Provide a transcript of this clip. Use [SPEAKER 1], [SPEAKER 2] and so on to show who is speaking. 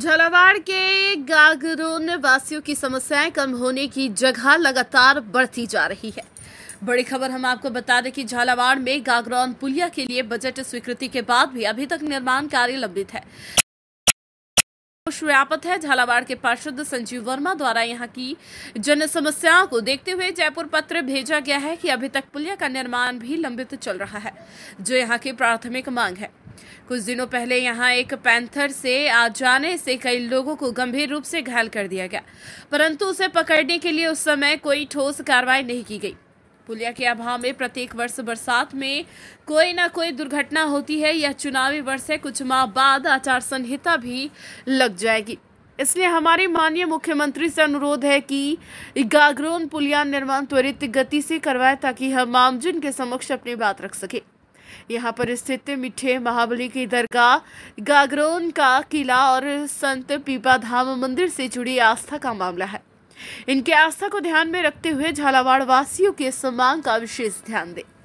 [SPEAKER 1] झालावाड़ के गागरोन वासियों की समस्याएं कम होने की जगह लगातार बढ़ती जा रही है बड़ी खबर हम आपको बता दें कि झालावाड़ में गागरौन पुलिया के लिए बजट स्वीकृति के बाद भी अभी तक निर्माण कार्य लंबित है व्यापत है झालावाड़ के पार्षद संजीव वर्मा द्वारा यहाँ की जन समस्याओं को देखते हुए जयपुर पत्र भेजा गया है कि अभी तक पुलिया का निर्माण भी लंबित चल रहा है जो यहाँ की प्राथमिक मांग है कुछ दिनों पहले यहाँ एक पैंथर से आ जाने से कई लोगों को गंभीर रूप से घायल कर दिया गया परंतु उसे पकड़ने के लिए उस समय कोई ठोस कार्रवाई नहीं की गई पुलिया के अभाव में प्रत्येक वर्ष बरसात में कोई ना कोई दुर्घटना होती है यह चुनावी वर्ष है कुछ माह बाद आचार संहिता भी लग जाएगी इसलिए हमारे माननीय मुख्यमंत्री से अनुरोध है कि गागरोन पुलिया निर्माण त्वरित गति से करवाए ताकि हम आमजन के समक्ष अपनी बात रख सकें यहाँ पर स्थित मिठे महाबली की दरगाह गागरोन का किला और संत पीपा धाम मंदिर से जुड़ी आस्था का मामला है इनके आस्था को ध्यान में रखते हुए झालावाड़ वासियों के सम्मान का विशेष ध्यान दें